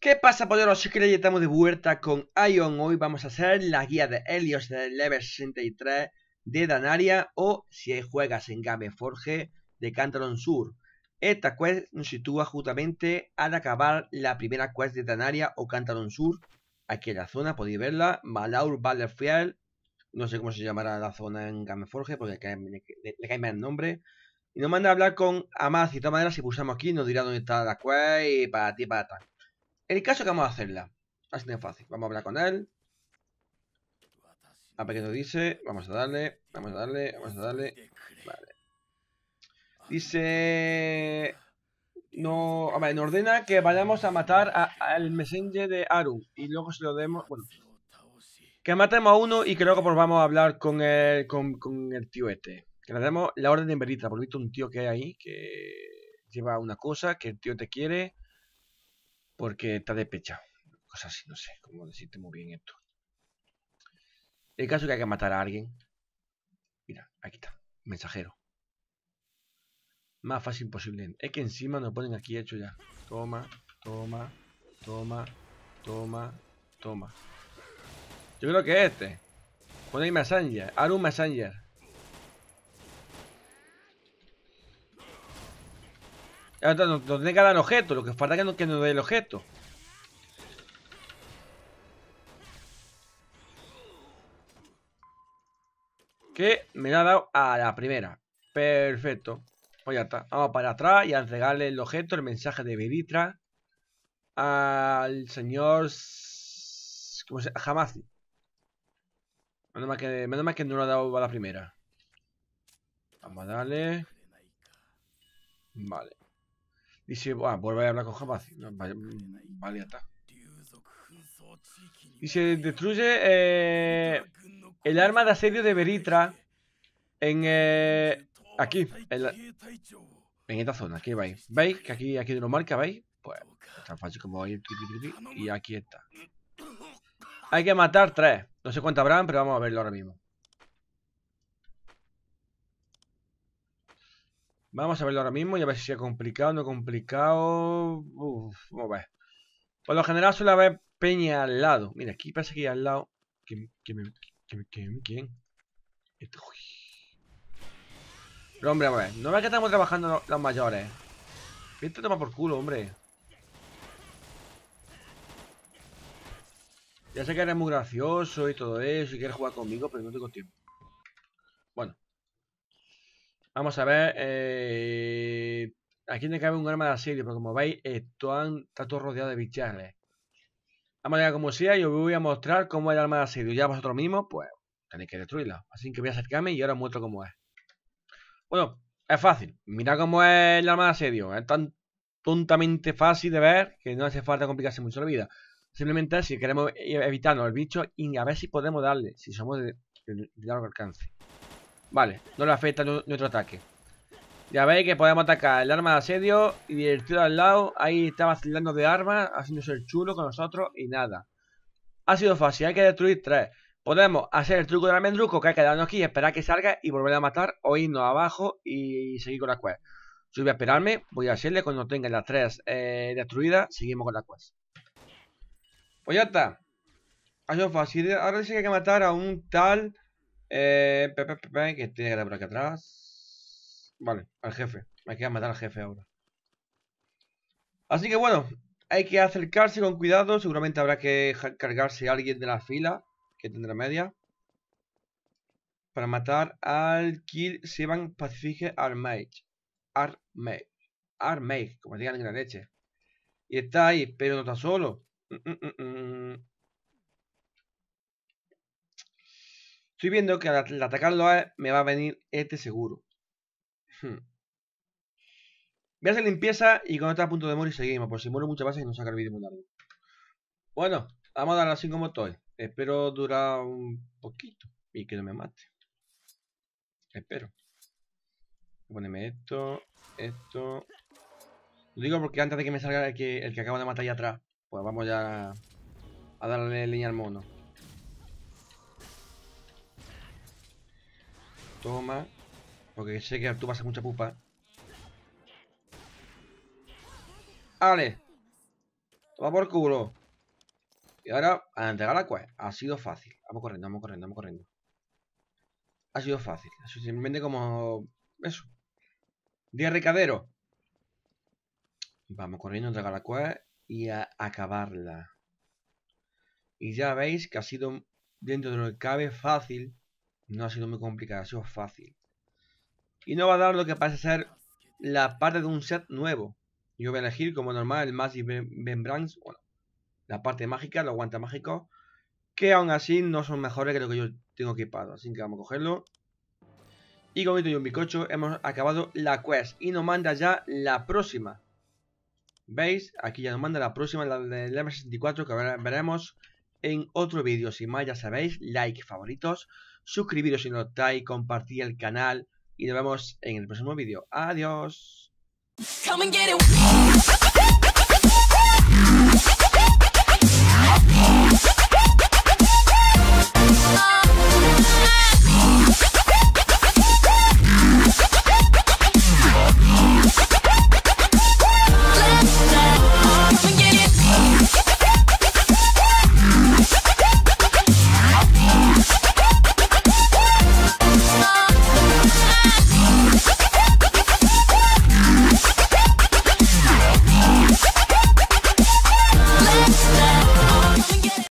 ¿Qué pasa, poderosos? Soy que estamos de vuelta con Ion. Hoy vamos a hacer la guía de Helios de level 63 de Danaria o, si juegas en Game Forge, de cantalon Sur. Esta quest nos sitúa justamente al acabar la primera quest de Tanaria o Cantalón Sur. Aquí en la zona podéis verla. Malaur Fiel, No sé cómo se llamará la zona en Gameforge porque le cae el nombre. Y nos manda a hablar con Amaz. Y de todas maneras, si pulsamos aquí, nos dirá dónde está la quest y para ti, para tal. El caso que vamos a hacerla. Así de fácil. Vamos a hablar con él. A ver qué nos dice. Vamos a darle, vamos a darle, vamos a darle. Dice. No. A ver, nos ordena que vayamos a matar al messenger de Aru. Y luego se lo demos. Bueno. Que matemos a uno y creo que luego pues vamos a hablar con el, con, el tío este. Que le demos la orden de verita. Porque visto un tío que hay ahí que lleva una cosa que el tío te quiere porque está despecha. Cosas así, no sé cómo decirte muy bien esto. El caso que hay que matar a alguien. Mira, aquí está. Mensajero. Más fácil posible. Es que encima nos ponen aquí hecho ya. Toma, toma, toma, toma, toma. Yo creo que este. Pone ahí Messenger. Arun Messenger. Ahora nos, tiene que dar objeto. Lo que falta es que nos, que dé el objeto. Que me lo ha dado a la primera. Perfecto. Pues ya está. Vamos para atrás y a entregarle el objeto, el mensaje de Veritra al señor... ¿Cómo se llama? Menos menos mal que no lo ha dado a la primera. Vamos a darle... Vale. Dice, ah, vuelve a hablar con Hamazi. vale, ya está. Dice, destruye eh, el arma de asedio de Beritra en... Eh, Aquí, en, esta zona, aquí vais. ¿Veis que aquí, aquí lo marca, veis? Pues tan fácil como ir. Y ah, aquí está. Hay que matar tres. No sé cuánto habrán, pero vamos a verlo ahora mismo. Vamos a verlo ahora mismo y a ver si es complicado o no complicado. Uff, vamos a ver. Por lo general suele haber peña al lado. Mira, aquí pasa que hay al lado. ¿Quién? ¿Quién? ¿Quién? Este, pero hombre, ver, no ve que estamos trabajando los mayores. te toma por culo, hombre. Ya sé que eres muy gracioso y todo eso y quieres jugar conmigo, pero no tengo tiempo. Bueno. Vamos a ver. Eh, aquí tiene que haber un arma de asedio, pero como veis, está todo rodeado de bichales. A manera como sea, Y os voy a mostrar cómo es el arma de asedio. Ya vosotros mismos, pues, tenéis que destruirla. Así que voy a acercarme y ahora os muestro cómo es. Bueno, es fácil. Mira cómo es el arma de asedio. Es tan tontamente fácil de ver que no hace falta complicarse mucho la vida. Simplemente si queremos e-, evitarnos el bicho y a ver si podemos darle, si somos de, largo alcance. Vale, no le afecta nuestro ataque. Ya veis que podemos atacar el arma de asedio y el al lado ahí está vacilando de armas, haciéndose el chulo con nosotros y nada. Ha sido fácil, hay que destruir tres. Podemos hacer el truco del almendruco, que hay que aquí, esperar que salga y volver a matar, o irnos abajo y seguir con la quest. Yo voy a esperarme, voy a hacerle cuando tenga las tres eh, destruidas, seguimos con la quest. Pues ya está. sido fácil. Ahora sí que hay que matar a un tal... Eh, que tiene que dar por aquí atrás. Vale, al jefe. Hay que matar al jefe ahora. Así que bueno, hay que acercarse con cuidado. Seguramente habrá que cargarse a alguien de la fila que tendrá media. Para matar al Kill van Pacifique Armage. Armage. Armage, como digan en la leche. Y está ahí, pero no está solo. Mm, mm, mm, estoy viendo que al, atacarlo a él, me va a venir este seguro. Hmm. Voy a hacer limpieza y con está a punto de morir seguimos, por si muero muchas veces y no saca el vídeo muy largo. Bueno, vamos a dar así como estoy Espero durar un poquito y que no me mate. Espero. Poneme esto, esto. Lo digo porque antes de que me salga el que, el que acabo de matar allá atrás, pues vamos ya a darle leña al mono. Toma. Porque sé que tú vas a mucha pupa. ¡Ale! Toma por culo. Y ahora, a entregar la quest. Ha sido fácil. Vamos corriendo, vamos corriendo, vamos corriendo. Ha sido fácil. simplemente como... Eso. De recadero. Vamos corriendo a entregar la quest y a acabarla. Y ya veis que ha sido, dentro de lo que cabe, fácil. No ha sido muy complicado, ha sido fácil. Y no va a dar lo que pasa ser la parte de un set nuevo. Yo voy a elegir como normal el Massive Membranes. Bueno, la parte mágica, los guantes mágicos, que aún así no son mejores que lo que yo tengo equipado. Así que vamos a cogerlo. Y con y un bicocho hemos acabado la quest y nos manda ya la próxima. ¿Veis? Aquí ya nos manda la próxima, la del M64, que veremos en otro vídeo. si más, ya sabéis, like, favoritos, suscribiros si no estáis, compartir el canal y nos vemos en el próximo vídeo. Adiós. Bye.